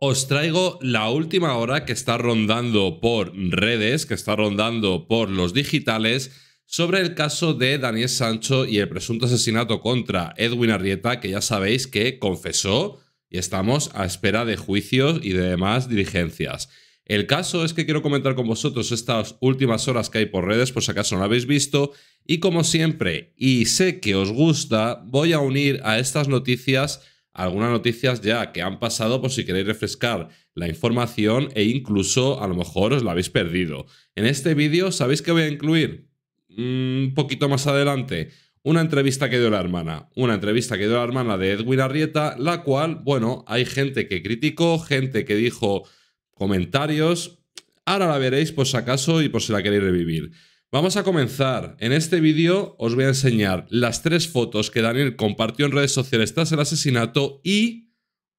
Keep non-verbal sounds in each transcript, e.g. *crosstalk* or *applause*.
Os traigo la última hora que está rondando por redes, que está rondando por los digitales, sobre el caso de Daniel Sancho y el presunto asesinato contra Edwin Arrieta, que ya sabéis que confesó y estamos a espera de juicios y de demás diligencias. El caso es que quiero comentar con vosotros estas últimas horas que hay por redes, por si acaso no lo habéis visto, y como siempre, y sé que os gusta, voy a unir a estas noticias algunas noticias ya que han pasado por si queréis refrescar la información e incluso a lo mejor os la habéis perdido. En este vídeo, ¿sabéis que voy a incluir? Mm, un poquito más adelante, una entrevista que dio la hermana, una entrevista que dio la hermana de Edwin Arrieta, la cual, bueno, hay gente que criticó, gente que dijo comentarios, ahora la veréis por si acaso y por si la queréis revivir. Vamos a comenzar. En este vídeo os voy a enseñar las tres fotos que Daniel compartió en redes sociales tras el asesinato y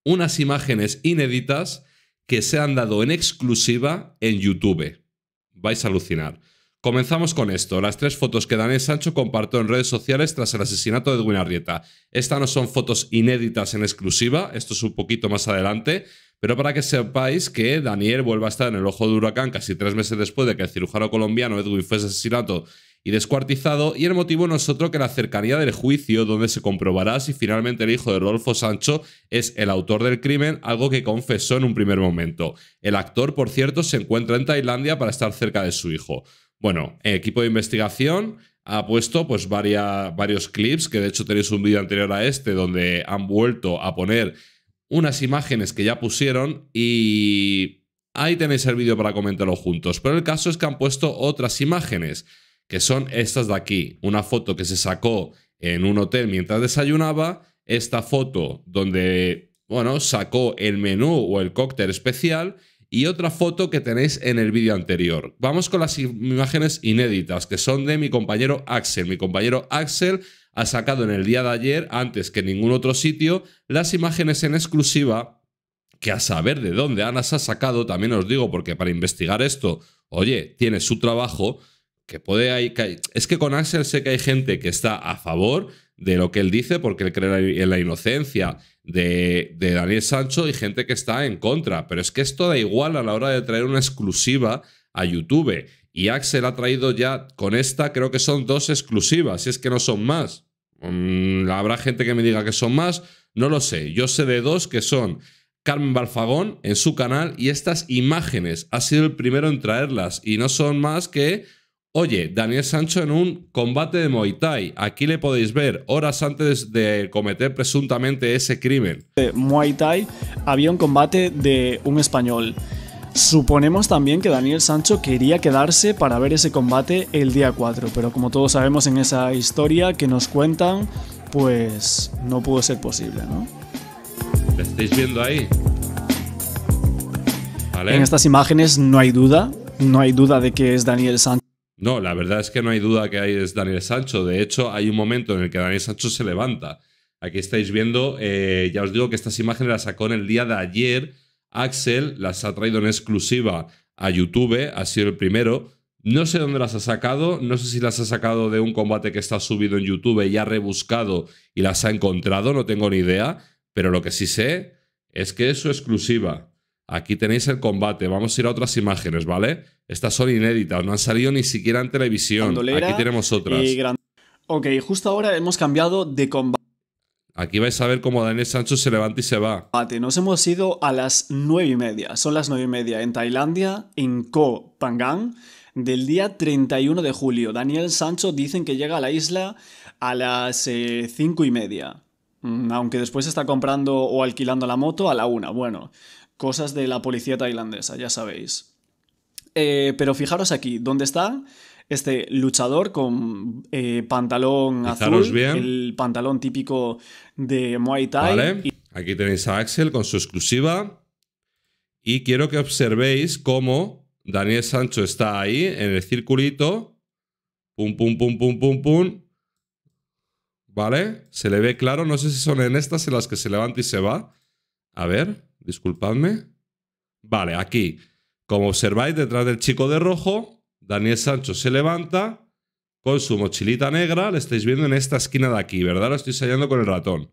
unas imágenes inéditas que se han dado en exclusiva en YouTube. Vais a alucinar. Comenzamos con esto, las tres fotos que Daniel Sancho compartió en redes sociales tras el asesinato de Edwin Arrieta. Estas no son fotos inéditas en exclusiva, esto es un poquito más adelante, pero para que sepáis que Daniel vuelve a estar en el ojo de huracán casi tres meses después de que el cirujano colombiano Edwin fuese asesinado y descuartizado, y el motivo no es otro que la cercanía del juicio, donde se comprobará si finalmente el hijo de Rodolfo Sancho es el autor del crimen, algo que confesó en un primer momento. El actor, por cierto, se encuentra en Tailandia para estar cerca de su hijo. Bueno, el equipo de investigación ha puesto pues varios clips, que de hecho tenéis un vídeo anterior a este, donde han vuelto a poner unas imágenes que ya pusieron y ahí tenéis el vídeo para comentarlo juntos. Pero el caso es que han puesto otras imágenes, que son estas de aquí. Una foto que se sacó en un hotel mientras desayunaba, esta foto donde, bueno, sacó el menú o el cóctel especial y otra foto que tenéis en el vídeo anterior. Vamos con las imágenes inéditas, que son de mi compañero Axel. Mi compañero Axel ha sacado en el día de ayer, antes que ningún otro sitio, las imágenes en exclusiva que a saber de dónde Ana se ha sacado, también os digo, porque para investigar esto, oye, tiene su trabajo, que puede... es que con Axel sé que hay gente que está a favor de lo que él dice, porque él cree en la inocencia de, Daniel Sancho y gente que está en contra, pero es que esto da igual a la hora de traer una exclusiva a YouTube. Y Axel ha traído ya con esta, creo que son dos exclusivas, si es que no son más. Mm, habrá gente que me diga que son más, no lo sé. Yo sé de dos que son Carmen Balfagón en su canal y estas imágenes. Ha sido el primero en traerlas y no son más que, oye, Daniel Sancho en un combate de Muay Thai. Aquí le podéis ver horas antes de cometer presuntamente ese crimen. Muay Thai había un combate de un español. Suponemos también que Daniel Sancho quería quedarse para ver ese combate el día 4, pero como todos sabemos en esa historia que nos cuentan, pues no pudo ser posible, ¿no? ¿Le estáis viendo ahí? En estas imágenes no hay duda, no hay duda de que es Daniel Sancho. No, la verdad es que no hay duda que es Daniel Sancho. De hecho, hay un momento en el que Daniel Sancho se levanta. Aquí estáis viendo, eh, ya os digo que estas imágenes las sacó en el día de ayer Axel las ha traído en exclusiva a YouTube, ha sido el primero. No sé dónde las ha sacado, no sé si las ha sacado de un combate que está subido en YouTube y ha rebuscado y las ha encontrado, no tengo ni idea, pero lo que sí sé es que es su exclusiva. Aquí tenéis el combate, vamos a ir a otras imágenes, ¿vale? Estas son inéditas, no han salido ni siquiera en televisión. Aquí tenemos otras. Ok, justo ahora hemos cambiado de combate Aquí vais a ver cómo Daniel Sancho se levanta y se va. Mate, nos hemos ido a las nueve y media. Son las nueve y media en Tailandia, en Koh Phangan, del día 31 de julio. Daniel Sancho dicen que llega a la isla a las 5 eh, y media. Mm, aunque después está comprando o alquilando la moto a la una. Bueno, cosas de la policía tailandesa, ya sabéis. Eh, pero fijaros aquí, ¿dónde están? este luchador con eh, pantalón azul, el pantalón típico de Muay Thai. Aquí tenéis a Axel con su exclusiva. Y quiero que observéis cómo Daniel Sancho está ahí en el circulito. Pum, pum, pum, pum, pum, pum. ¿Vale? Se le ve claro. No sé si son en estas en las que se levanta y se va. A ver, disculpadme. Vale, aquí. Como observáis, detrás del chico de rojo Daniel Sancho se levanta con su mochilita negra, la estáis viendo en esta esquina de aquí, ¿verdad? Lo estoy sellando con el ratón.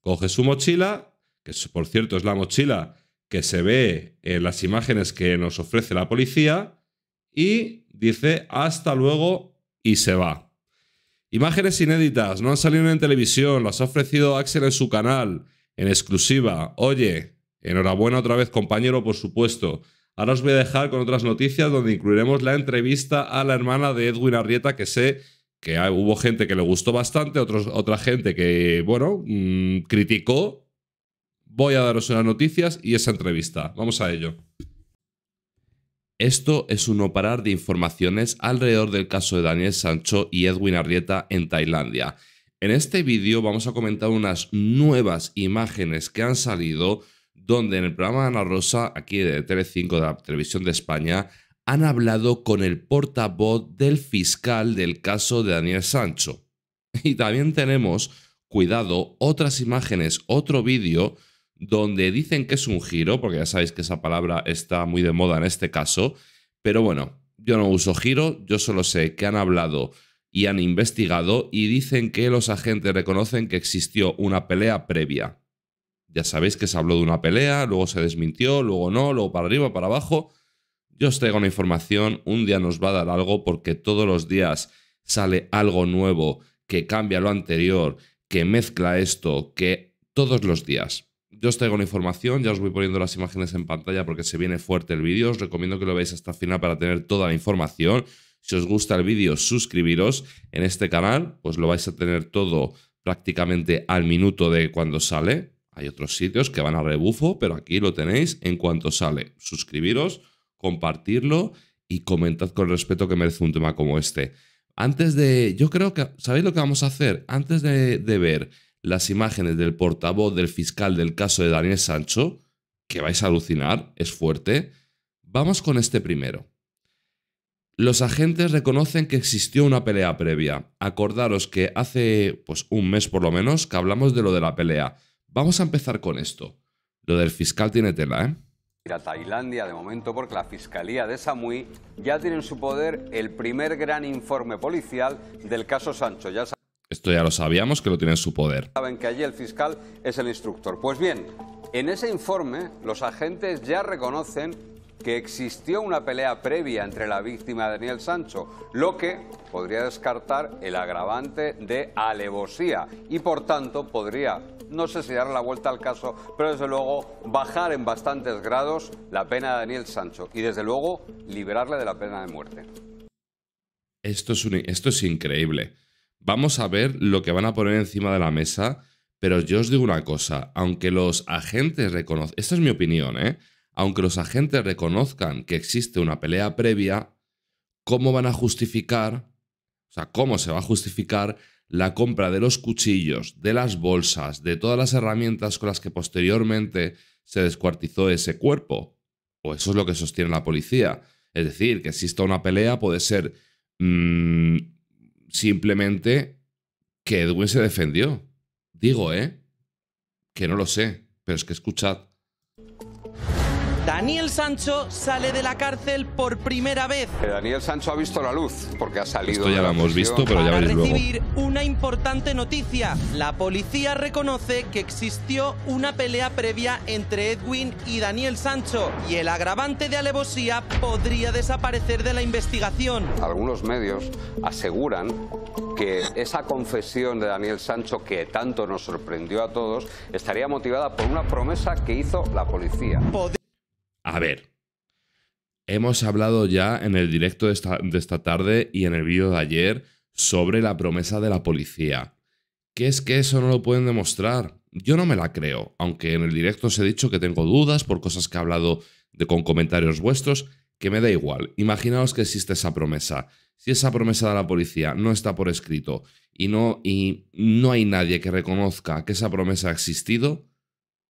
Coge su mochila, que por cierto es la mochila que se ve en las imágenes que nos ofrece la policía, y dice hasta luego y se va. Imágenes inéditas, no han salido en televisión, las ha ofrecido Axel en su canal, en exclusiva. Oye, enhorabuena otra vez compañero, por supuesto. Ahora os voy a dejar con otras noticias donde incluiremos la entrevista a la hermana de Edwin Arrieta, que sé que hubo gente que le gustó bastante, otros, otra gente que, bueno, mm, criticó. Voy a daros unas noticias y esa entrevista. Vamos a ello. Esto es un no parar de informaciones alrededor del caso de Daniel Sancho y Edwin Arrieta en Tailandia. En este vídeo vamos a comentar unas nuevas imágenes que han salido donde en el programa Ana Rosa, aquí de Tele5 de la Televisión de España, han hablado con el portavoz del fiscal del caso de Daniel Sancho. *laughs* Y también tenemos, cuidado, otras imágenes, otro vídeo donde dicen que es un giro, porque ya sabéis que esa palabra está muy de moda en este caso, pero bueno, yo no uso giro, yo solo sé que han hablado y han investigado y dicen que los agentes reconocen que existió una pelea previa. Ya sabéis que se habló de una pelea, luego se desmintió, luego no, luego para arriba, para abajo. Yo os traigo una información, un día nos va a dar algo porque todos los días sale algo nuevo que cambia lo anterior, que mezcla esto, que todos los días. Yo os traigo una información, ya os voy poniendo las imágenes en pantalla porque se viene fuerte el vídeo, os recomiendo que lo veáis hasta el final para tener toda la información. Si os gusta el vídeo, suscribiros en este canal, pues lo vais a tener todo prácticamente al minuto de cuando sale, hay otros sitios que van a rebufo, pero aquí lo tenéis en cuanto sale. Suscribiros, compartirlo y comentad con el respeto que merece un tema como este. Antes de, yo creo que, ¿sabéis lo que vamos a hacer? Antes de, de ver las imágenes del portavoz del fiscal del caso de Daniel Sancho, que vais a alucinar, es fuerte, vamos con este primero. Los agentes reconocen que existió una pelea previa. Acordaros que hace pues un mes por lo menos que hablamos de lo de la pelea. Vamos a empezar con esto. Lo del fiscal tiene tela, ¿eh? Ir a Tailandia de momento porque la Fiscalía de Samui ya tiene en su poder el primer gran informe policial del caso Sancho. esto ya lo sabíamos que lo tiene en su poder. Saben que allí el fiscal es el instructor. Pues bien, en ese informe los agentes ya reconocen que existió una pelea previa entre la víctima Daniel Sancho, lo que podría descartar el agravante de alevosía y por tanto podría no sé si dar la vuelta al caso, pero desde luego bajar en bastantes grados la pena de Daniel Sancho y desde luego liberarle de la pena de muerte. Esto es, esto es increíble. Vamos a ver lo que van a poner encima de la mesa, pero yo os digo una cosa, aunque los agentes reconozcan, esta es mi opinión, ¿eh? aunque los agentes reconozcan que existe una pelea previa, ¿cómo van a justificar, o sea, cómo se va a justificar la compra de los cuchillos, de las bolsas, de todas las herramientas con las que posteriormente se descuartizó ese cuerpo. O eso es lo que sostiene la policía. Es decir, que exista una pelea puede ser mm, simplemente que Edwin se defendió. Digo, ¿eh? Que no lo sé, pero es que escuchad. Daniel Sancho sale de la cárcel por primera vez. Daniel Sancho ha visto la luz porque ha salido. Esto ya lo hemos visto, pero ya veréis luego. recibir una importante noticia. La policía reconoce que existió una pelea previa entre Edwin y Daniel Sancho y el agravante de alevosía podría desaparecer de la investigación. Algunos medios aseguran que esa confesión de Daniel Sancho que tanto nos sorprendió a todos estaría motivada por una promesa que hizo la policía. A ver, hemos hablado ya en el directo de esta, tarde y en el vídeo de ayer sobre la promesa de la policía. ¿Qué es que eso no lo pueden demostrar? Yo no me la creo, aunque en el directo os he dicho que tengo dudas por cosas que he hablado de, con comentarios vuestros, que me da igual. Imaginaos que existe esa promesa. Si esa promesa de la policía no está por escrito y no, y no hay nadie que reconozca que esa promesa ha existido,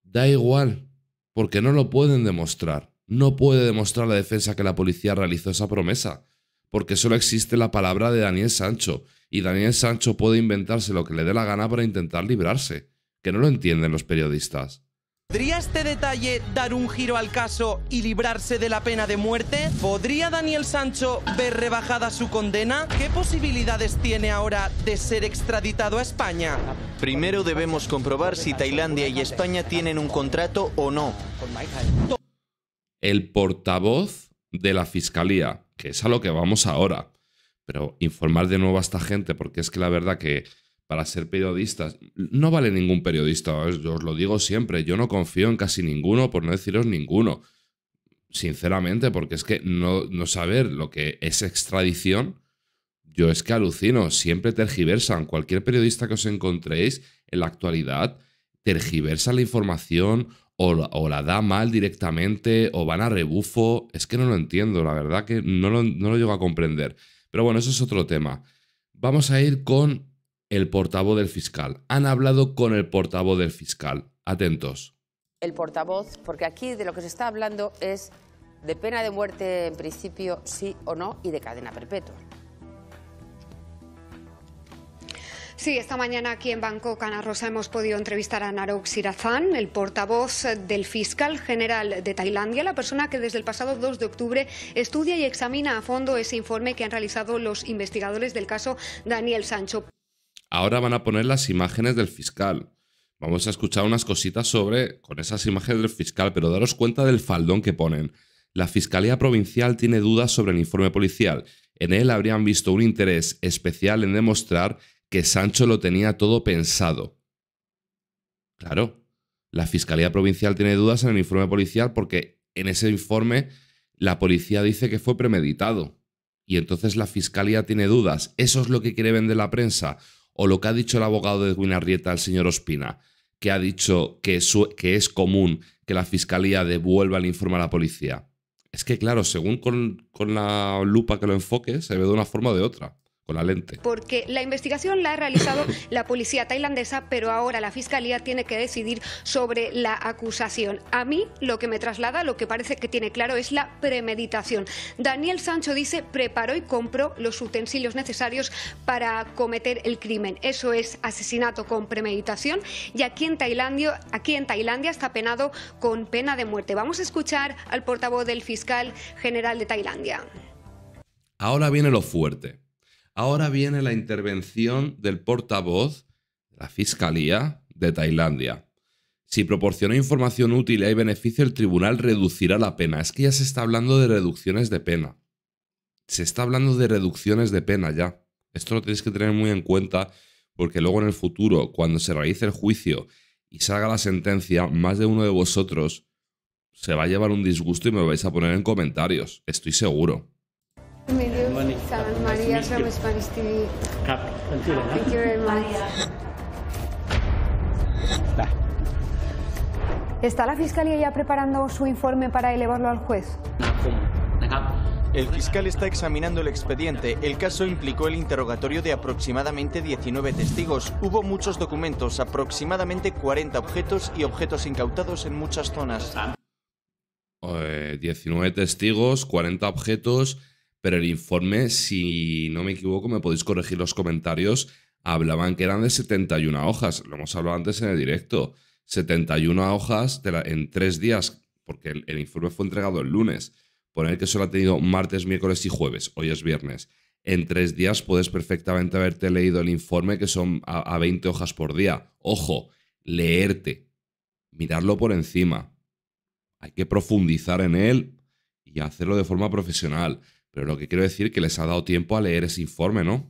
da igual porque no lo pueden demostrar. No puede demostrar la defensa que la policía realizó esa promesa, porque solo existe la palabra de Daniel Sancho, y Daniel Sancho puede inventarse lo que le dé la gana para intentar librarse, que no lo entienden los periodistas. ¿Podría este detalle dar un giro al caso y librarse de la pena de muerte? ¿Podría Daniel Sancho ver rebajada su condena? ¿Qué posibilidades tiene ahora de ser extraditado a España? Primero debemos comprobar si Tailandia y España tienen un contrato o no. El portavoz de la Fiscalía, que es a lo que vamos ahora. Pero informar de nuevo a esta gente, porque es que la verdad que para ser periodistas. No vale ningún periodista, ¿eh? os lo digo siempre, yo no confío en casi ninguno, por no deciros ninguno, sinceramente, porque es que no, saber lo que es extradición, yo es que alucino, siempre tergiversan, cualquier periodista que os encontréis en la actualidad, tergiversa la información o, la da mal directamente o van a rebufo, es que no lo entiendo, la verdad que no no lo llego a comprender. Pero bueno, eso es otro tema. Vamos a ir con el portavoz del fiscal. Han hablado con el portavoz del fiscal. Atentos. El portavoz, porque aquí de lo que se está hablando es de pena de muerte en principio, sí o no, y de cadena perpetua. Sí, esta mañana aquí en Banco Ana Rosa, hemos podido entrevistar a Narok Sirazan, el portavoz del fiscal general de Tailandia, la persona que desde el pasado 2 de octubre estudia y examina a fondo ese informe que han realizado los investigadores del caso Daniel Sancho. Ahora van a poner las imágenes del fiscal. Vamos a escuchar unas cositas sobre con esas imágenes del fiscal, pero daros cuenta del faldón que ponen. La Fiscalía Provincial tiene dudas sobre el informe policial. En él habrían visto un interés especial en demostrar que Sancho lo tenía todo pensado. Claro, la Fiscalía Provincial tiene dudas en el informe policial porque en ese informe la policía dice que fue premeditado. Y entonces la Fiscalía tiene dudas. ¿Eso es lo que quiere vender la prensa? o lo que ha dicho el abogado de Guinarrieta, el señor Ospina, que ha dicho que, es común que la fiscalía devuelva el informe a la policía. Es que, claro, según con, con la lupa que lo enfoques, se ve de una forma o de otra con la lente. Porque la investigación la ha realizado *laughs* la policía tailandesa, pero ahora la fiscalía tiene que decidir sobre la acusación. A mí lo que me traslada, lo que parece que tiene claro es la premeditación. Daniel Sancho dice preparó y compró los utensilios necesarios para cometer el crimen. Eso es asesinato con premeditación y aquí en Tailandia, aquí en Tailandia está penado con pena de muerte. Vamos a escuchar al portavoz del fiscal general de Tailandia. Ahora viene lo fuerte Ahora viene la intervención del portavoz de la Fiscalía de Tailandia. Si proporciona información útil y hay beneficio, el tribunal reducirá la pena. Es que ya se está hablando de reducciones de pena. Se está hablando de reducciones de pena ya. Esto lo tenéis que tener muy en cuenta porque luego en el futuro, cuando se realice el juicio y salga la sentencia, más de uno de vosotros se va a llevar un disgusto y me vais a poner en comentarios. Estoy seguro. ¿Está la Fiscalía ya preparando su informe para elevarlo al juez? El fiscal está examinando el expediente. El caso implicó el interrogatorio de aproximadamente 19 testigos. Hubo muchos documentos, aproximadamente 40 objetos y objetos incautados en muchas zonas. Eh, 19 testigos, 40 objetos pero el informe, si no me equivoco, me podéis corregir los comentarios, hablaban que eran de 71 hojas, lo hemos hablado antes en el directo, 71 hojas en tres días, porque el, informe fue entregado el lunes, poner que solo ha tenido martes, miércoles y jueves, hoy es viernes. En tres días puedes perfectamente haberte leído el informe que son a, a 20 hojas por día. Ojo, leerte, mirarlo por encima. Hay que profundizar en él y hacerlo de forma profesional. Pero lo que quiero decir es que les ha dado tiempo a leer ese informe, ¿no?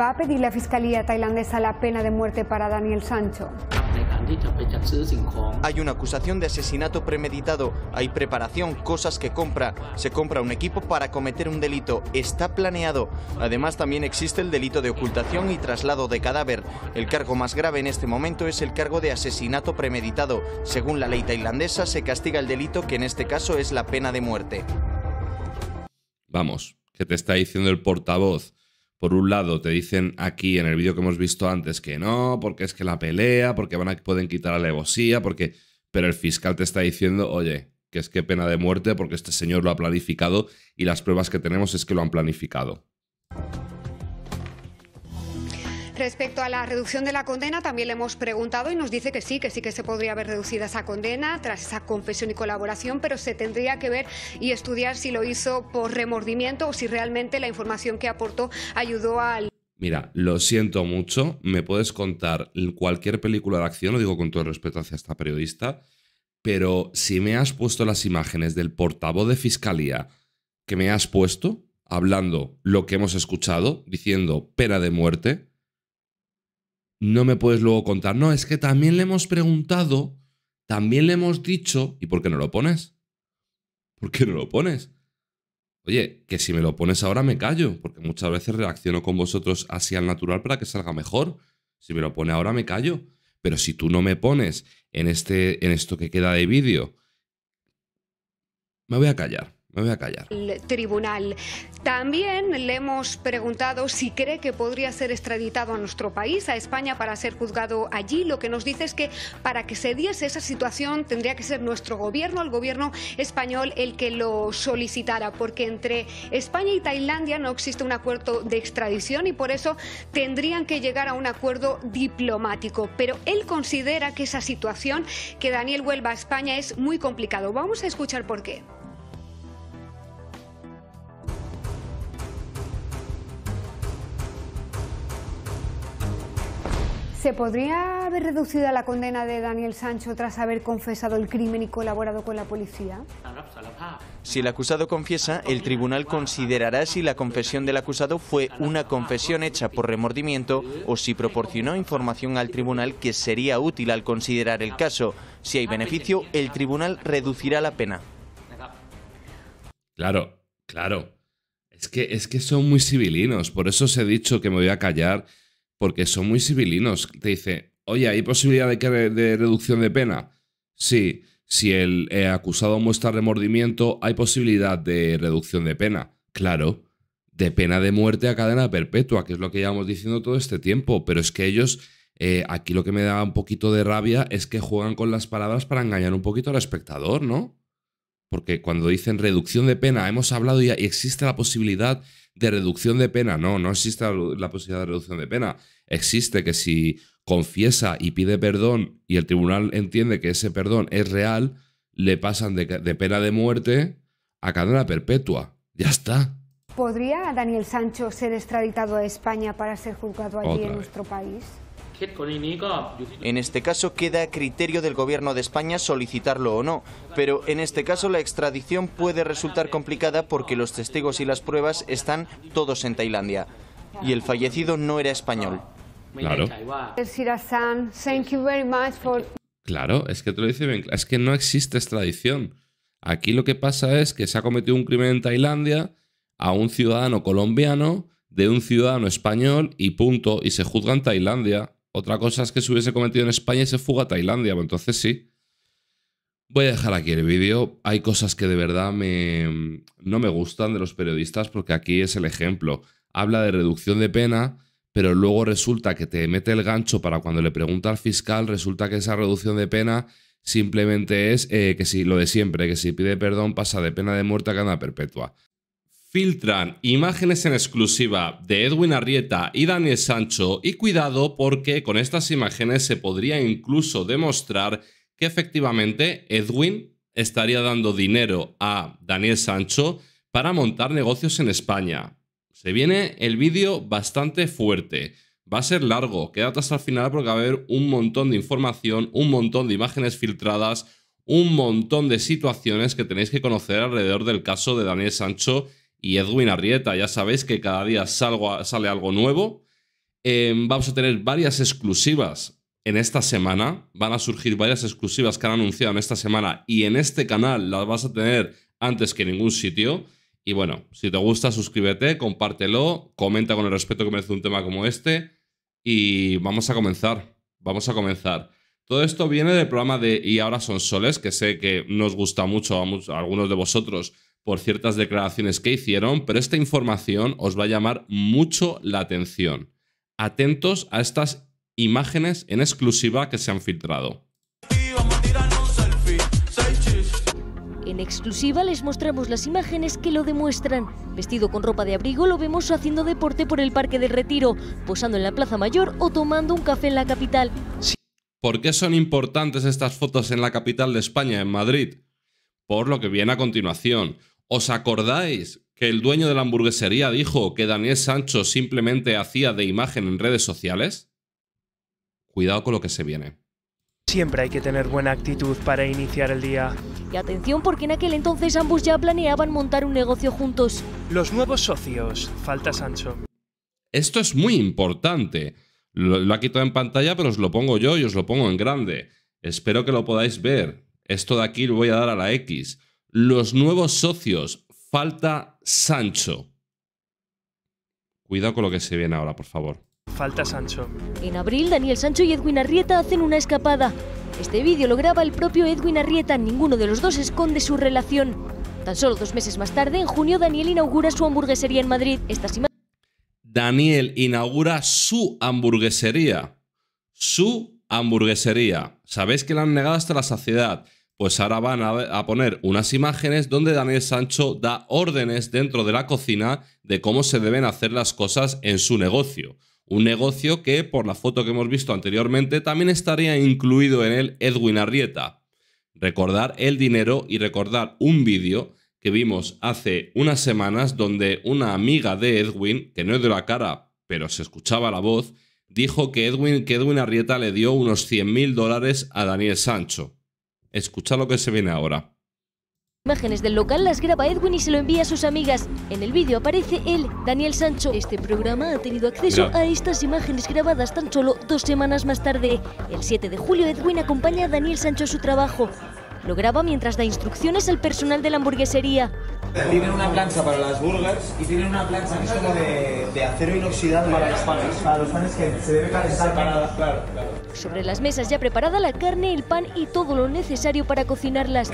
va a pedir la Fiscalía tailandesa la pena de muerte para Daniel Sancho. Hay una acusación de asesinato premeditado, hay preparación, cosas que compra, se compra un equipo para cometer un delito, está planeado. Además también existe el delito de ocultación y traslado de cadáver. El cargo más grave en este momento es el cargo de asesinato premeditado. Según la ley tailandesa se castiga el delito que en este caso es la pena de muerte. Vamos, ¿qué te está diciendo el portavoz por un lado, te dicen aquí en el vídeo que hemos visto antes que no, porque es que la pelea, porque van a, pueden quitar alevosía, porque... Pero el fiscal te está diciendo, oye, que es que pena de muerte porque este señor lo ha planificado y las pruebas que tenemos es que lo han planificado. Respecto a la reducción de la condena, también le hemos preguntado y nos dice que sí, que sí que se podría haber reducido esa condena tras esa confesión y colaboración, pero se tendría que ver y estudiar si lo hizo por remordimiento o si realmente la información que aportó ayudó al... Mira, lo siento mucho, me puedes contar cualquier película de acción, lo digo con todo el respeto hacia esta periodista, pero si me has puesto las imágenes del portavoz de fiscalía que me has puesto, hablando lo que hemos escuchado, diciendo pena de muerte, no me puedes luego contar, no, es que también le hemos preguntado, también le hemos dicho, ¿y por qué no lo pones? ¿Por qué no lo pones? Oye, que si me lo pones ahora me callo, porque muchas veces reacciono con vosotros así al natural para que salga mejor. Si me lo pone ahora me callo. Pero si tú no me pones en, este, en esto que queda de vídeo, me voy a callar. Me voy a callar. El tribunal. También le hemos preguntado si cree que podría ser extraditado a nuestro país, a España, para ser juzgado allí. Lo que nos dice es que para que se diese esa situación tendría que ser nuestro gobierno, el gobierno español, el que lo solicitara, porque entre España y Tailandia no existe un acuerdo de extradición y por eso tendrían que llegar a un acuerdo diplomático. Pero él considera que esa situación, que Daniel vuelva a España, es muy complicado. Vamos a escuchar por qué. ¿Se podría haber reducido la condena de Daniel Sancho tras haber confesado el crimen y colaborado con la policía? Si el acusado confiesa, el tribunal considerará si la confesión del acusado fue una confesión hecha por remordimiento o si proporcionó información al tribunal que sería útil al considerar el caso. Si hay beneficio, el tribunal reducirá la pena. Claro, claro. Es que, es que son muy civilinos, por eso os he dicho que me voy a callar porque son muy civilinos. Te dice, oye, ¿hay posibilidad de, de reducción de pena? Sí. Si el eh, acusado muestra remordimiento, hay posibilidad de reducción de pena. Claro, de pena de muerte a cadena perpetua, que es lo que llevamos diciendo todo este tiempo. Pero es que ellos, eh, aquí lo que me da un poquito de rabia es que juegan con las palabras para engañar un poquito al espectador, ¿no? porque cuando dicen reducción de pena, hemos hablado ya y existe la posibilidad de reducción de pena. No, no existe la posibilidad de reducción de pena. Existe que si confiesa y pide perdón y el tribunal entiende que ese perdón es real, le pasan de, pena de muerte a cadena perpetua. Ya está. ¿Podría Daniel Sancho ser extraditado a España para ser juzgado allí en nuestro país? En este caso queda a criterio del Gobierno de España solicitarlo o no, pero en este caso la extradición puede resultar complicada porque los testigos y las pruebas están todos en Tailandia y el fallecido no era español. Claro. Claro, es que te lo dice es que no existe extradición. Aquí lo que pasa es que se ha cometido un crimen en Tailandia a un ciudadano colombiano de un ciudadano español y punto, y se juzga en Tailandia. Otra cosa es que se hubiese cometido en España y se fuga a Tailandia, entonces sí. Voy a dejar aquí el vídeo. Hay cosas que de verdad me, no me gustan de los periodistas porque aquí es el ejemplo. Habla de reducción de pena, pero luego resulta que te mete el gancho para cuando le pregunta al fiscal, resulta que esa reducción de pena simplemente es eh, que si lo de siempre, que si pide perdón pasa de pena de muerte a cadena perpetua. Filtran imágenes en exclusiva de Edwin Arrieta y Daniel Sancho y cuidado porque con estas imágenes se podría incluso demostrar que efectivamente Edwin estaría dando dinero a Daniel Sancho para montar negocios en España. Se viene el vídeo bastante fuerte. Va a ser largo, quédate hasta el final porque va a haber un montón de información, un montón de imágenes filtradas, un montón de situaciones que tenéis que conocer alrededor del caso de Daniel Sancho y Edwin Arrieta. Ya sabéis que cada día sale algo nuevo. Em, vamos a tener varias exclusivas en esta semana. Van a surgir varias exclusivas que han anunciado en esta semana y en este canal las vas a tener antes que en ningún sitio. Y bueno, si te gusta, suscríbete, compártelo, comenta con el respeto que merece un tema como este. Y vamos a comenzar. Vamos a comenzar. Todo esto viene del programa de Y ahora son soles, que sé que nos gusta mucho a algunos de vosotros por ciertas declaraciones que hicieron, pero esta información os va a llamar mucho la atención. Atentos a estas imágenes en exclusiva que se han filtrado. En exclusiva les mostramos las imágenes que lo demuestran. Vestido con ropa de abrigo lo vemos haciendo deporte por el Parque del Retiro, posando en la Plaza Mayor o tomando un café en la capital. ¿Por qué son importantes estas fotos en la capital de España, en Madrid? Por lo que viene a continuación. ¿Os acordáis que el dueño de la hamburguesería dijo que Daniel Sancho simplemente hacía de imagen en redes sociales? Cuidado con lo que se viene. Siempre hay que tener buena actitud para iniciar el día. Y atención porque en aquel entonces ambos ya planeaban montar un negocio juntos. Los nuevos socios. Falta Sancho. Esto es muy importante. Lo, ha quitado en pantalla, pero os lo pongo yo y os lo pongo en grande. Espero que lo podáis ver. Esto de aquí lo voy a dar a la X. Los nuevos socios. Falta Sancho. Cuidado con lo que se viene ahora, por favor. Falta Sancho. En abril, Daniel Sancho y Edwin Arrieta hacen una escapada. Este vídeo lo graba el propio Edwin Arrieta. Ninguno de los dos esconde su relación. Tan solo dos meses más tarde, en junio, Daniel inaugura su hamburguesería en Madrid. Daniel inaugura su hamburguesería. Su hamburguesería. Sabéis que la han negado hasta la saciedad pues ahora van a, poner unas imágenes donde Daniel Sancho da órdenes dentro de la cocina de cómo se deben hacer las cosas en su negocio. Un negocio que, por la foto que hemos visto anteriormente, también estaría incluido en él Edwin Arrieta. Recordar el dinero y recordar un vídeo que vimos hace unas semanas donde una amiga de Edwin, que no es de la cara, pero se escuchaba la voz, dijo que Edwin, que Edwin Arrieta le dio unos 100.000 dólares a Daniel Sancho. Escucha lo que se viene ahora. Imágenes del local las graba Edwin y se lo envía a sus amigas. En el vídeo aparece él, Daniel Sancho. Este programa ha tenido acceso a estas imágenes grabadas tan solo dos semanas más tarde. El 7 de julio Edwin acompaña a Daniel Sancho a su trabajo. Lo graba mientras da instrucciones al personal de la hamburguesería. Tienen una plancha para las burgers y tienen una plancha de, acero inoxidable para los panes. Para los panes que se debe calentar. claro. Sobre las mesas ya preparada la carne, el pan y todo lo necesario para cocinarlas.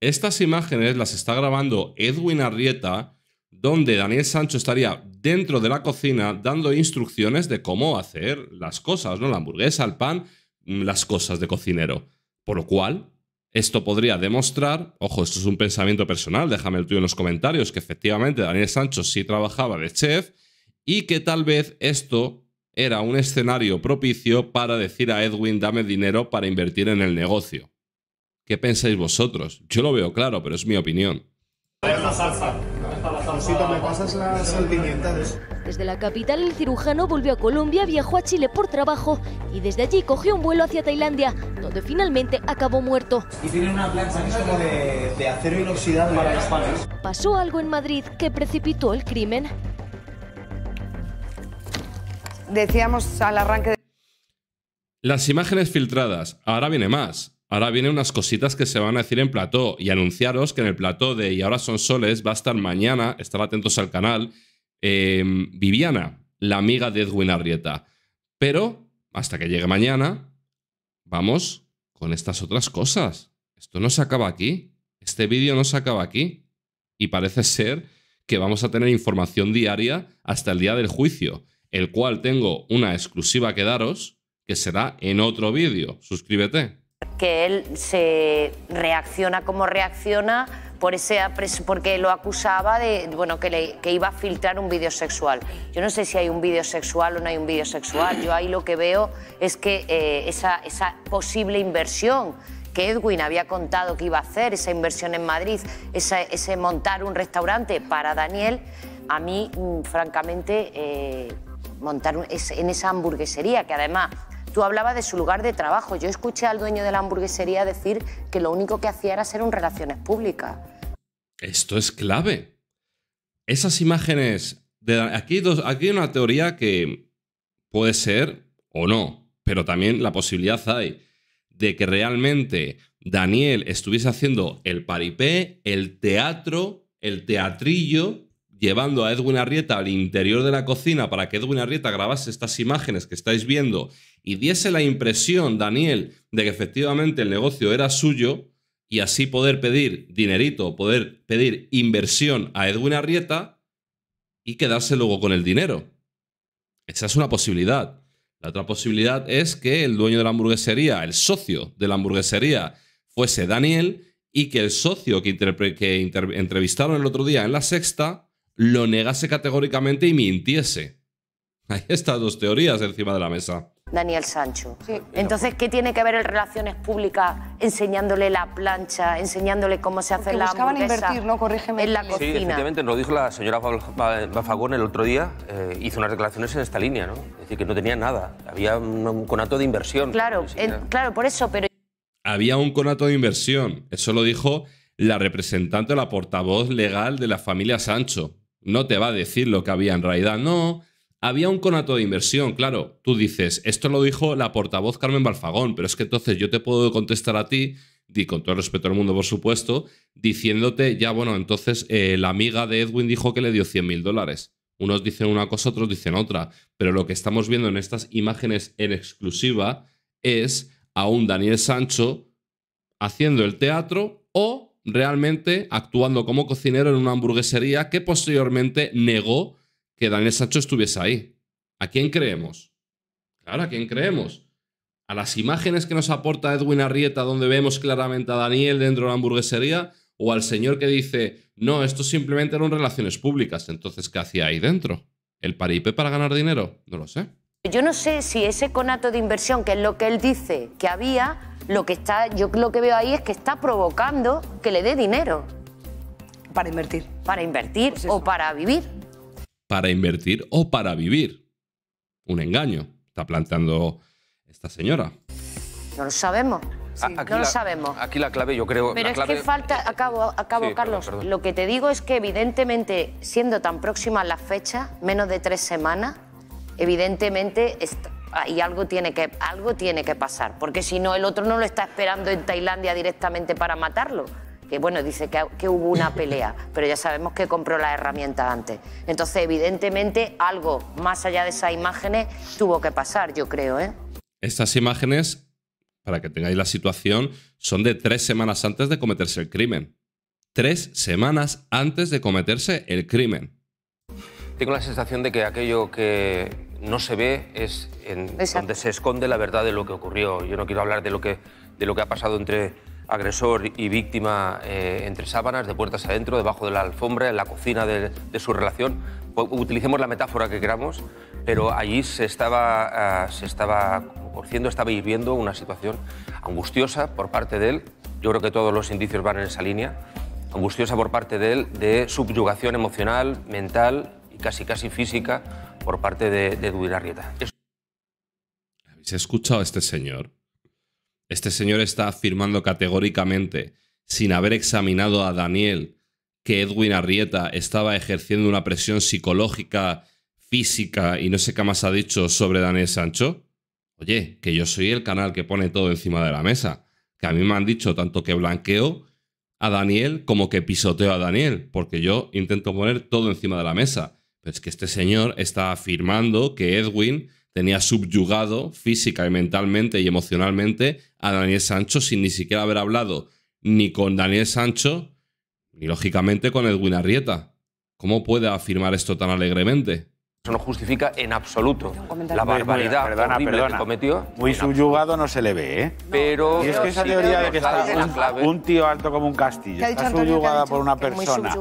Estas imágenes las está grabando Edwin Arrieta, donde Daniel Sancho estaría dentro de la cocina dando instrucciones de cómo hacer las cosas, ¿no? La hamburguesa, el pan, mm, las cosas de cocinero. Por lo cual, esto podría demostrar, ojo, esto es un pensamiento personal, déjame el tuyo en los comentarios, que efectivamente Daniel Sancho sí trabajaba de chef y que tal vez esto era un escenario propicio para decir a Edwin dame dinero para invertir en el negocio. ¿Qué pensáis vosotros? Yo lo veo claro, pero es mi opinión. Desde la capital, el cirujano volvió a Colombia, viajó a Chile por trabajo y desde allí cogió un vuelo hacia Tailandia, donde finalmente acabó muerto. Y Pasó algo en Madrid que precipitó el crimen decíamos al arranque de... Las imágenes filtradas. Ahora viene más. Ahora vienen unas cositas que se van a decir en plató y anunciaros que en el plató de Y ahora son soles va a estar mañana, estar atentos al canal, em, Viviana, la amiga de Edwin Arrieta. Pero hasta que llegue mañana, vamos con estas otras cosas. Esto no se acaba aquí. Este vídeo no se acaba aquí. Y parece ser que vamos a tener información diaria hasta el día del juicio el cual tengo una exclusiva que daros, que será en otro vídeo. Suscríbete. Que él se reacciona como reacciona por ese porque lo acusaba de bueno que, le, iba a filtrar un vídeo sexual. Yo no sé si hay un vídeo sexual o no hay un vídeo sexual. Yo ahí lo que veo es que eh, esa, esa posible inversión que Edwin había contado que iba a hacer, esa inversión en Madrid, ese montar un restaurante para Daniel, a mí, mm, francamente, eh, montar en esa hamburguesería, que además tú hablabas de su lugar de trabajo. Yo escuché al dueño de la hamburguesería decir que lo único que hacía era ser un relaciones públicas. Esto es clave. Esas imágenes. De, aquí, aquí hay una teoría que puede ser o no, pero también la posibilidad hay de que realmente Daniel estuviese haciendo el paripé, el teatro, el teatrillo llevando a Edwin Arrieta al interior de la cocina para que Edwin Arrieta grabase estas imágenes que estáis viendo y diese la impresión, Daniel, de que efectivamente el negocio era suyo y así poder pedir dinerito, poder pedir inversión a Edwin Arrieta y quedarse luego con el dinero. Esa es una posibilidad. La otra posibilidad es que el dueño de la hamburguesería, el socio de la hamburguesería, fuese Daniel y que el socio que, que entrevistaron el otro día en la sexta lo negase categóricamente y mintiese. Hay estas dos teorías encima de la mesa. Daniel Sancho. Entonces, ¿qué tiene que ver en relaciones públicas enseñándole la plancha, enseñándole cómo se hace la hamburguesa invertir, ¿no? Corrígeme. en la cocina? Sí, efectivamente, lo dijo la señora Bafagón el otro día, eh, hizo unas declaraciones en esta línea, ¿no? Es decir, que no tenía nada, había un, conato de inversión. Claro, claro, por eso, pero... Había un conato de inversión, eso lo dijo la representante o la portavoz legal de la familia Sancho no te va a decir lo que había en realidad, no. Había un conato de inversión, claro. Tú dices, esto lo dijo la portavoz Carmen Balfagón, pero es que entonces yo te puedo contestar a ti, y con todo el respeto al mundo, por supuesto, diciéndote, ya bueno, entonces eh, la amiga de Edwin dijo que le dio 100 mil dólares. Unos dicen una cosa, otros dicen otra. Pero lo que estamos viendo en estas imágenes en exclusiva es a un Daniel Sancho haciendo el teatro o realmente actuando como cocinero en una hamburguesería que posteriormente negó que Daniel Sancho estuviese ahí. ¿A quién creemos? Claro, ¿a quién creemos? ¿A las imágenes que nos aporta Edwin Arrieta donde vemos claramente a Daniel dentro de la hamburguesería? ¿O al señor que dice, no, esto simplemente eran relaciones públicas? Entonces, ¿qué hacía ahí dentro? ¿El paripe para ganar dinero? No lo sé. Yo no sé si ese conato de inversión, que es lo que él dice que había, lo que está, yo lo que veo ahí es que está provocando que le dé dinero. Para invertir. Para invertir pues o para vivir. Para invertir o para vivir. Un engaño. Está planteando esta señora. No lo sabemos. no lo sabemos. Aquí la clave, yo creo. Pero la es que falta. Acabo, acabo Carlos. Lo que te digo es que, evidentemente, siendo tan próxima la fecha, menos de tres semanas, evidentemente Ah, y algo tiene que, algo tiene que pasar, porque si no el otro no lo está esperando en Tailandia directamente para matarlo. Que bueno, dice que, hubo una pelea, *laughs* pero ya sabemos que compró la herramienta antes. Entonces, evidentemente, algo más allá de esas imágenes tuvo que pasar, yo creo. ¿eh? Estas imágenes, para que tengáis la situación, son de tres semanas antes de cometerse el crimen. Tres semanas antes de cometerse el crimen. Tengo la sensación de que aquello que no se ve es en donde se esconde la verdad de lo que ocurrió. Yo no quiero hablar de lo que, de lo que ha pasado entre agresor y víctima eh, entre sábanas, de puertas adentro, debajo de la alfombra, en la cocina de, su relación. Utilicemos la metáfora que queramos, pero allí se estaba, ah, se estaba estaba hirviendo una situación angustiosa por parte de él. Yo creo que todos los indicios van en esa línea. Angustiosa por parte de él de subyugación emocional, mental, casi casi física por parte de, Edwin Arrieta. ¿Habéis escuchado a este señor? Este señor está afirmando categóricamente, sin haber examinado a Daniel, que Edwin Arrieta estaba ejerciendo una presión psicológica, física y no sé qué más ha dicho sobre Daniel Sancho. Oye, que yo soy el canal que pone todo encima de la mesa. Que a mí me han dicho tanto que blanqueo a Daniel como que pisoteo a Daniel, porque yo intento poner todo encima de la mesa es que este señor está afirmando que Edwin tenía subyugado física y mentalmente y emocionalmente a Daniel Sancho sin ni siquiera haber hablado ni con Daniel Sancho ni lógicamente con Edwin Arrieta. ¿Cómo puede afirmar esto tan alegremente? Eso no justifica en absoluto la barbaridad perdona, perdona. cometió. Muy subyugado no se le ve, ¿eh? Pero... Y es que esa teoría de que está un, tío alto como un castillo está subyugada por una persona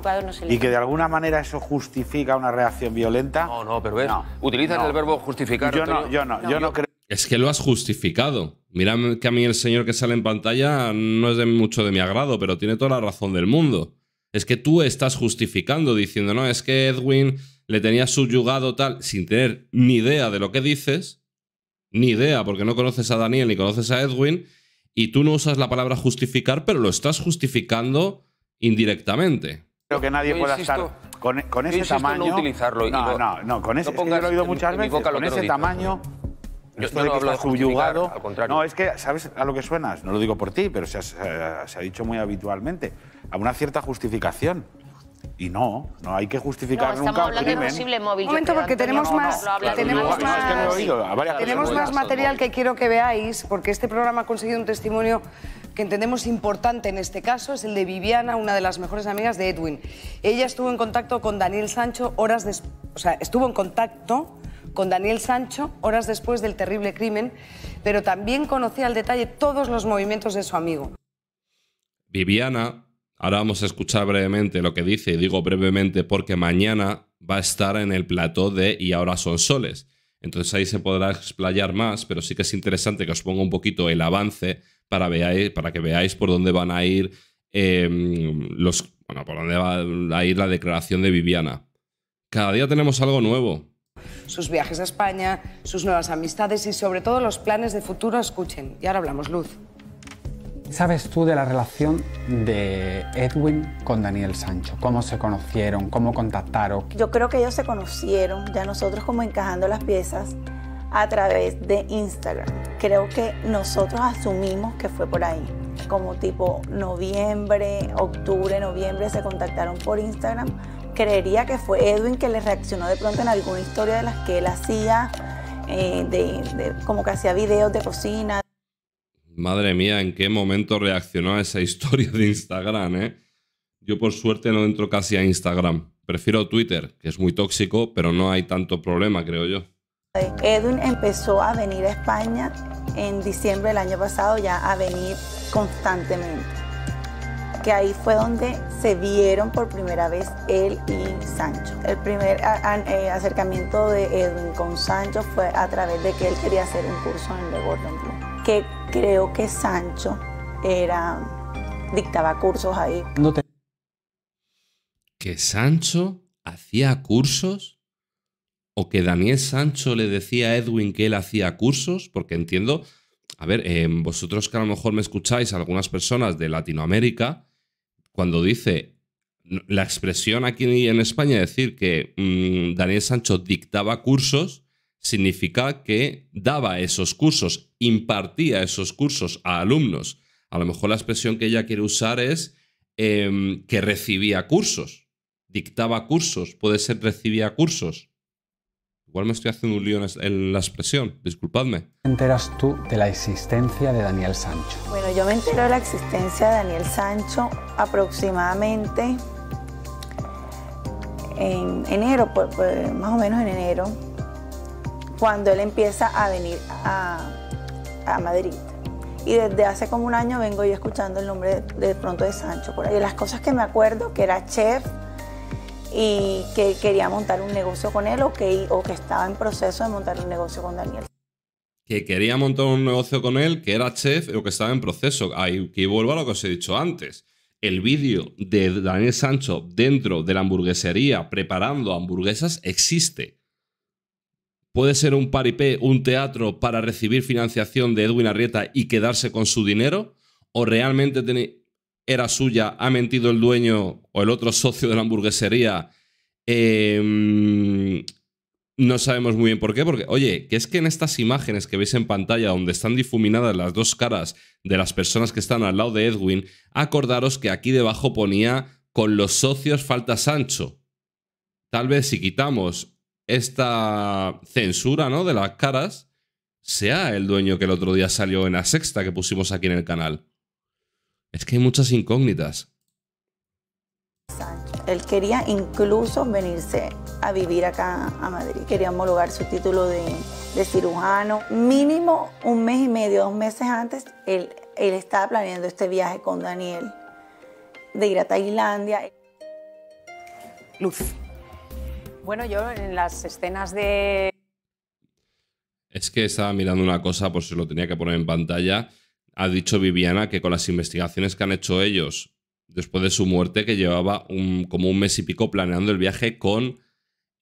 y que de alguna manera eso justifica una reacción violenta... No, no, pero ves, utilizan el verbo justificar. Yo no, yo no, creo... Es que lo has justificado. Mira que a mí el señor que sale en pantalla no es de mucho de mi agrado, pero tiene toda la razón del mundo. Es que tú estás justificando diciendo, no, es que Edwin le tenías subyugado tal, sin tener ni idea de lo que dices, ni idea, porque no conoces a Daniel ni conoces a Edwin, y tú no usas la palabra justificar, pero lo estás justificando indirectamente. Creo que nadie pueda estar con, ese tamaño. No utilizarlo. No, no, con ese. lo he oído muchas veces. con ese tamaño. Yo, no, hablando de subyugado. Al contrario. No, es que, ¿sabes a lo que suenas? No lo digo por ti, pero se ha, se ha dicho muy habitualmente. A una cierta justificación. Y no, no hay que justificar nunca el crimen. posible móvil. Un momento, porque tenemos más, tenemos más, tenemos más material que quiero que veáis, porque este programa ha conseguido un testimonio que entendemos importante en este caso, es el de Viviana, una de las mejores amigas de Edwin. Ella estuvo en contacto con Daniel Sancho horas después, o sea, estuvo en contacto con Daniel Sancho horas después del terrible crimen, pero también conocía al detalle todos los movimientos de su amigo. Viviana Ahora vamos a escuchar brevemente lo que dice, y digo brevemente porque mañana va a estar en el plató de Y ahora son soles. Entonces ahí se podrá explayar más, pero sí que es interesante que os ponga un poquito el avance para, veáis, para que veáis por dónde van a ir em, los. por dónde va a ir la declaración de Viviana. Cada día tenemos algo nuevo. Sus viajes a España, sus nuevas amistades y sobre todo los planes de futuro, escuchen. Y ahora hablamos, Luz. ¿Sabes tú de la relación de Edwin con Daniel Sancho? ¿Cómo se conocieron? ¿Cómo contactaron? Yo creo que ellos se conocieron, ya nosotros como encajando las piezas, a través de Instagram. Creo que nosotros asumimos que fue por ahí. Como tipo noviembre, octubre, noviembre se contactaron por Instagram. Creería que fue Edwin que le reaccionó de pronto en alguna historia de las que él hacía, eh, de, de, como que hacía videos de cocina. Madre mía, en qué momento reaccionó a esa *laughs* historia de Instagram, ¿eh? Yo por suerte no entro casi a Instagram. Prefiero Twitter, que es muy tóxico, pero no hay tanto problema, creo yo. Edwin empezó a venir a España en diciembre del año pasado, ya a venir constantemente. Que ahí fue donde se vieron por primera vez él y Sancho. El primer eh, acercamiento de Edwin con Sancho fue a través de que él quería hacer un curso en de Gordon que creo que Sancho era dictaba cursos ahí. ¿Que Sancho hacía cursos? ¿O que Daniel Sancho le decía a Edwin que él hacía cursos? Porque entiendo, a ver, eh, vosotros que a lo mejor me escucháis, algunas personas de Latinoamérica, cuando dice la expresión aquí en España decir que mm, Daniel Sancho dictaba cursos, significa que daba esos cursos, impartía esos cursos a alumnos. A lo mejor la expresión que ella quiere usar es em, que recibía cursos, dictaba cursos, puede ser recibía cursos. Igual me estoy haciendo un lío en la expresión, disculpadme. enteras tú de la existencia de Daniel Sancho? Bueno, yo me entero de la existencia de Daniel Sancho aproximadamente en enero, más o menos en enero cuando él empieza a venir a, Madrid. Y desde hace como un año vengo yo escuchando el nombre de, pronto de Sancho por ahí. De las cosas que me acuerdo, que era chef y que quería montar un negocio con él o que, o que estaba en proceso de montar un negocio con Daniel que quería montar un negocio con él, que era chef o que estaba en proceso. Ahí que vuelvo a lo que os he dicho antes. El vídeo de Daniel Sancho dentro de la hamburguesería preparando hamburguesas existe puede ser un paripé, un teatro para recibir financiación de Edwin Arrieta y quedarse con su dinero? ¿O realmente era suya, ha mentido el dueño o el otro socio de la hamburguesería? Em, no sabemos muy bien por qué, porque, oye, que es que en estas imágenes que veis en pantalla, donde están difuminadas las dos caras de las personas que están al lado de Edwin, acordaros que aquí debajo ponía con los socios falta Sancho. Tal vez si quitamos esta censura, ¿no? De las caras, sea el dueño que el otro día salió en la sexta que pusimos aquí en el canal. Es que hay muchas incógnitas. Él quería incluso venirse a vivir acá a Madrid. Quería homologar su título de, cirujano. Mínimo un mes y medio, dos meses antes, él, él estaba planeando este viaje con Daniel de ir a Tailandia. Luz. Bueno, yo en las escenas de... Es que estaba mirando una cosa, por si lo tenía que poner en pantalla. Ha dicho Viviana que con las investigaciones que han hecho ellos después de su muerte, que llevaba como un mes y pico planeando el viaje con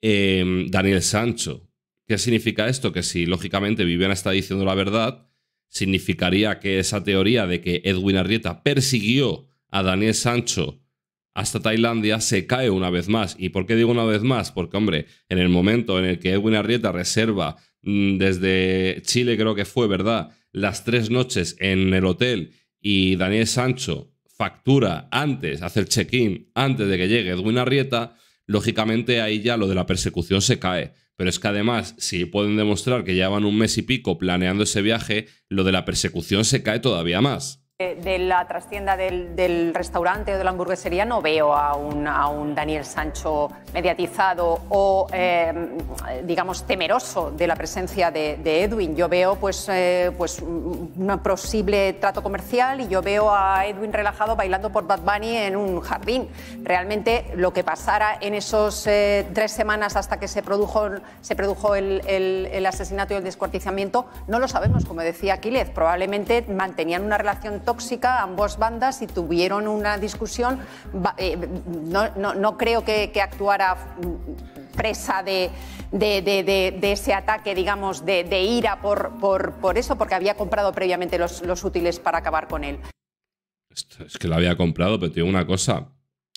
em, Daniel Sancho. ¿Qué significa esto? Que si lógicamente Viviana está diciendo la verdad, significaría que esa teoría de que Edwin Arrieta persiguió a Daniel Sancho hasta Tailandia se cae una vez más. ¿Y por qué digo una vez más? Porque, hombre, en el momento en el que Edwin Arrieta reserva mm, desde Chile, creo que fue, ¿verdad? Las tres noches en el hotel y Daniel Sancho factura antes, hace el check-in antes de que llegue Edwin Arrieta, lógicamente ahí ya lo de la persecución se cae. Pero es que además, si pueden demostrar que llevan un mes y pico planeando ese viaje, lo de la persecución se cae todavía más. De, la trastienda del, restaurante o de la hamburguesería no veo a un, Daniel Sancho mediatizado o, eh, digamos, temeroso de la presencia de, Edwin. Yo veo, pues, eh, pues, un posible trato comercial y yo veo a Edwin relajado bailando por Bad Bunny en un jardín. Realmente lo que pasara en esos eh, tres semanas hasta que se produjo, el, el asesinato y el descuartizamiento no lo sabemos, como decía Aquiles. Probablemente mantenían una relación tóxica ambos ambas bandas y tuvieron una discusión. Eh, no, creo que, actuara mm, presa de, de, ese ataque, digamos, de, ira por, por, eso, porque había comprado previamente los, útiles para acabar con él. es que lo había comprado, pero te digo una cosa,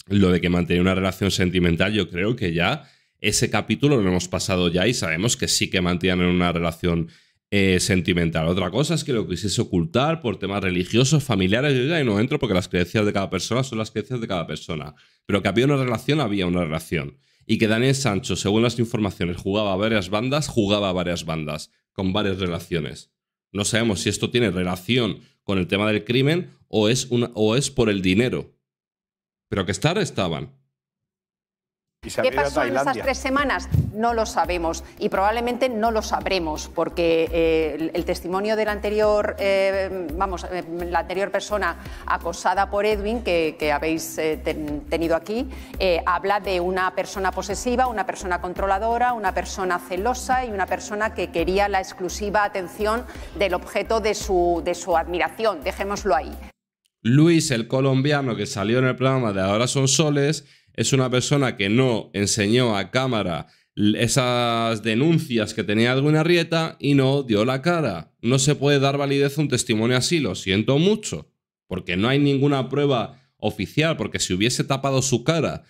lo de que mantenía una relación sentimental, yo creo que ya ese capítulo lo hemos pasado ya y sabemos que sí que mantienen una relación sentimental eh, sentimental. Otra cosa es que lo quisiese ocultar por temas religiosos, familiares, yo ya no entro porque las creencias de cada persona son las creencias de cada persona. Pero que había una relación, había una relación. Y que Daniel Sancho, según las informaciones, jugaba a varias bandas, jugaba a varias bandas, con varias relaciones. No sabemos si esto tiene relación con el tema del crimen o es, o es por el dinero. Pero que estar estaban. ¿Qué pasó en esas tres semanas? No lo sabemos y probablemente no lo sabremos porque eh, el, testimonio de la anterior, eh, vamos, eh, la anterior persona acosada por Edwin que, habéis tenido aquí habla de una persona posesiva, una persona controladora, una persona celosa y una persona que quería la exclusiva atención del objeto de su, de su admiración. Dejémoslo ahí. Luis, el colombiano que salió en el programa de Ahora son soles, es una persona que no enseñó a cámara esas denuncias que tenía alguna rieta y no dio la cara. No se puede dar validez a un testimonio así, lo siento mucho, porque no hay ninguna prueba oficial, porque si hubiese tapado su cara,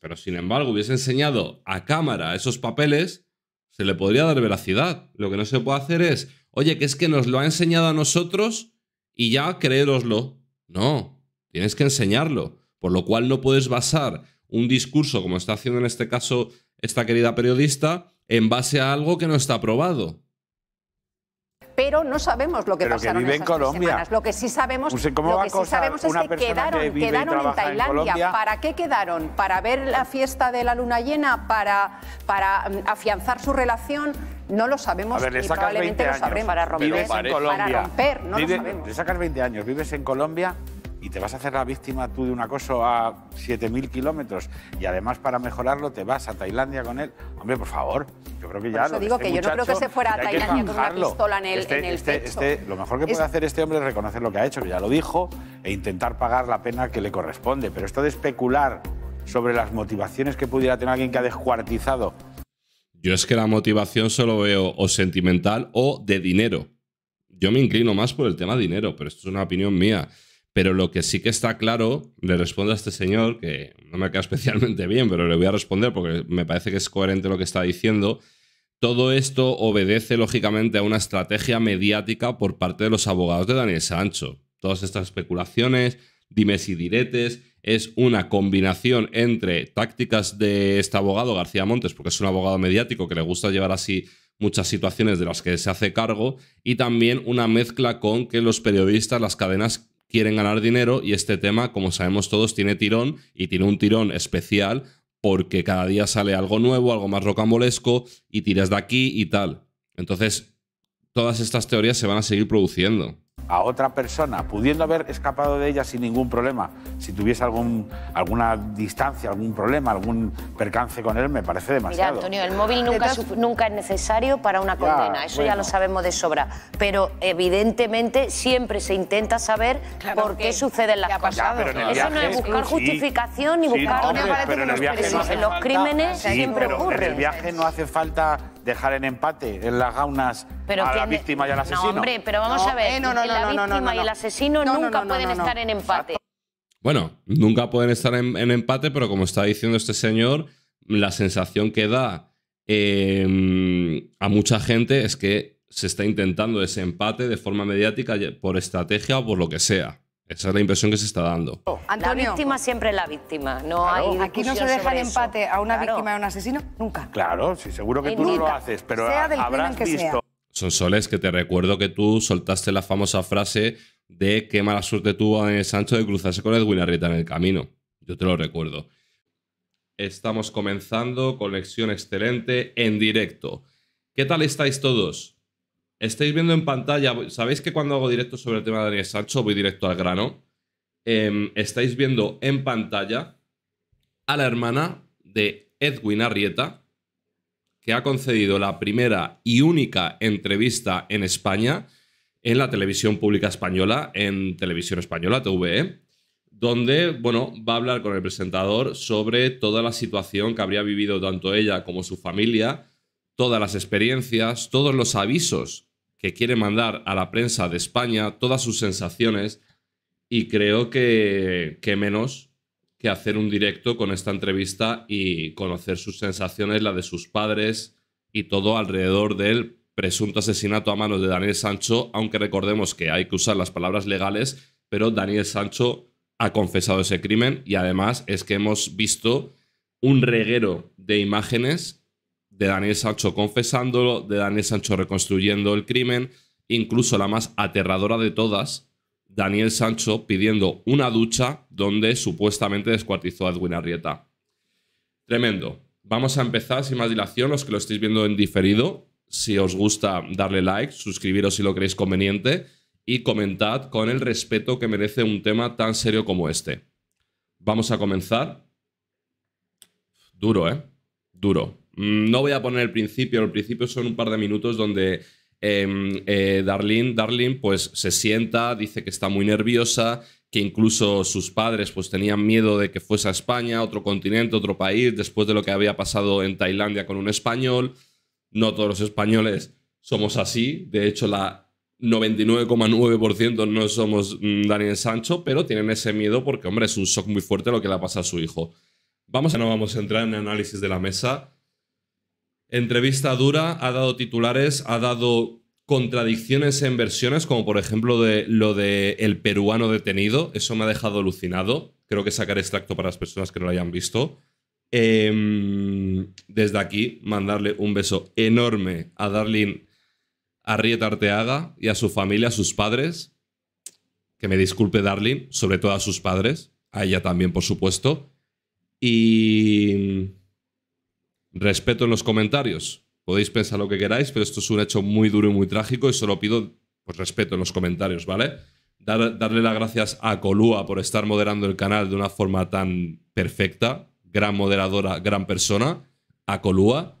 pero sin embargo hubiese enseñado a cámara esos papeles, se le podría dar veracidad. Lo que no se puede hacer es, oye, que es que nos lo ha enseñado a nosotros y ya creéroslo. No, tienes que enseñarlo. Por lo cual no puedes basar un discurso, como está haciendo en este caso esta querida periodista, en base a algo que no está aprobado pero no sabemos lo que pasaron en Colombia. Lo que sí sabemos, lo que sí sabemos es que quedaron, que en Tailandia. ¿Para qué quedaron? ¿Para ver la fiesta de la luna llena? ¿Para, para mm, afianzar su relación? No lo sabemos y probablemente lo sabremos. Para romper, vives para romper, no lo sabemos. Le sacas 20 años, vives en Colombia y te vas a hacer la víctima tú de un acoso a 7.000 kilómetros y además para mejorarlo te vas a Tailandia con él. Hombre, por favor, yo creo que ya... lo digo este que, yo no creo que se fuera a Tailandia con una pistola en el, este, este, lo mejor que puede hacer este hombre es reconocer lo que ha hecho, que ya lo dijo, e intentar pagar la pena que le corresponde. Pero esto de especular sobre las motivaciones que pudiera tener alguien que ha descuartizado... Yo es que la motivación solo veo o sentimental o de dinero. Yo me inclino más por el tema dinero, pero esto es una opinión mía. Pero lo que sí que está claro, le respondo a este señor, que no me queda especialmente bien, pero le voy a responder porque me parece que es coherente lo que está diciendo. Todo esto obedece lógicamente a una estrategia mediática por parte de los abogados de Daniel Sancho. Todas estas especulaciones, dimes y diretes, es una combinación entre tácticas de este abogado García Montes, porque es un abogado mediático que le gusta llevar así muchas situaciones de las que se hace cargo, y también una mezcla con que los periodistas, las cadenas quieren ganar dinero y este tema, como sabemos todos, tiene tirón y tiene un tirón especial porque cada día sale algo nuevo, algo más rocambolesco y tiras de aquí y tal. Entonces, todas estas teorías se van a seguir produciendo a otra persona, pudiendo haber escapado de ella sin ningún problema, si tuviese algún, alguna distancia, algún problema, algún percance con él, me parece demasiado. Mira, Antonio, el móvil nunca, nunca es necesario para una condena, eso ya lo sabemos de sobra, pero evidentemente siempre se intenta saber por qué suceden las cosas. eso no es buscar justificación ni buscar... en los crímenes siempre En el viaje no hace falta dejar en empate en las gaunas a la víctima y al asesino. No, hombre, pero vamos a ver, eh, la víctima y el asesino nunca pueden estar en empate. Bueno, nunca pueden estar en, empate, pero como está diciendo este señor, la sensación que da eh, a mucha gente es que se está intentando ese empate de forma mediática por estrategia o por lo que sea. Esa es la impresión que se está dando. Antonio. La víctima siempre es la víctima. No hay Aquí no se deja el empate a una víctima y a un asesino nunca. Claro, sí, seguro que tú no lo haces, pero sea habrás que visto. Son soles que te recuerdo que tú soltaste la famosa frase de qué mala suerte tuvo Daniel Sancho de cruzarse con Edwin Arrita en el camino. Yo te lo recuerdo. Estamos comenzando, conexión excelente en directo. ¿Qué tal estáis todos? Estáis viendo en pantalla, sabéis que cuando hago directo sobre el tema de Daniel Sancho voy directo al grano. Em, estáis viendo en pantalla a la hermana de Edwin Arrieta, que ha concedido la primera y única entrevista en España en la televisión pública española, en Televisión Española, TVE, ¿eh? donde, bueno, va a hablar con el presentador sobre toda la situación que habría vivido tanto ella como su familia, todas las experiencias, todos los avisos que quiere mandar a la prensa de España todas sus sensaciones y creo que, menos que hacer un directo con esta entrevista y conocer sus sensaciones, la de sus padres y todo alrededor del presunto asesinato a manos de Daniel Sancho, aunque recordemos que hay que usar las palabras legales, pero Daniel Sancho ha confesado ese crimen y además es que hemos visto un reguero de imágenes de Daniel Sancho confesándolo, de Daniel Sancho reconstruyendo el crimen, incluso la más aterradora de todas, Daniel Sancho pidiendo una ducha donde supuestamente descuartizó a Edwin Arrieta. Tremendo. Vamos a empezar sin más dilación, los que lo estéis viendo en diferido, si os gusta darle like, suscribiros si lo creéis conveniente y comentad con el respeto que merece un tema tan serio como este. Vamos a comenzar. Duro, ¿eh? Duro. Mm, no voy a poner el principio, el principio son un par de minutos donde em, eh, Darlene, pues se sienta, dice que está muy nerviosa, que incluso sus padres pues tenían miedo de que fuese a España, otro continente, otro país, después de lo que había pasado en Tailandia con un español. No todos los españoles somos así, de hecho la 99,9% no somos mm, Daniel Sancho, pero tienen ese miedo porque, hombre, es un shock muy fuerte lo que le pasa a su hijo. Vamos a no vamos a entrar en análisis de la mesa entrevista dura, ha dado titulares, ha dado contradicciones en versiones, como por ejemplo de lo de el peruano detenido. Eso me ha dejado alucinado. Creo que sacar extracto para las personas que no lo hayan visto. Em, desde aquí, mandarle un beso enorme a Darlene Arrieta Arteaga y a su familia, a sus padres. Que me disculpe, Darlene, sobre todo a sus padres. A ella también, por supuesto. Y Respeto en los comentarios. Podéis pensar lo que queráis, pero esto es un hecho muy duro y muy trágico y solo pido pues, respeto en los comentarios, ¿vale? darle las gracias a Colúa por estar moderando el canal de una forma tan perfecta. Gran moderadora, gran persona. A Colúa.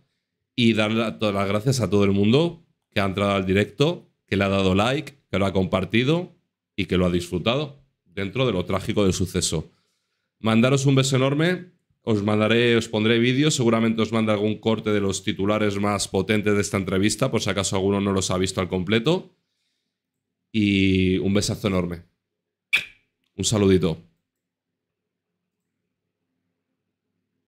Y darle todas las gracias a todo el mundo que ha entrado al directo, que le ha dado like, que lo ha compartido y que lo ha disfrutado dentro de lo trágico del suceso. Mandaros un beso enorme os mandaré, os pondré vídeos, seguramente os manda algún corte de los titulares más potentes de esta entrevista, por si acaso alguno no los ha visto al completo. Y un besazo enorme. Un saludito.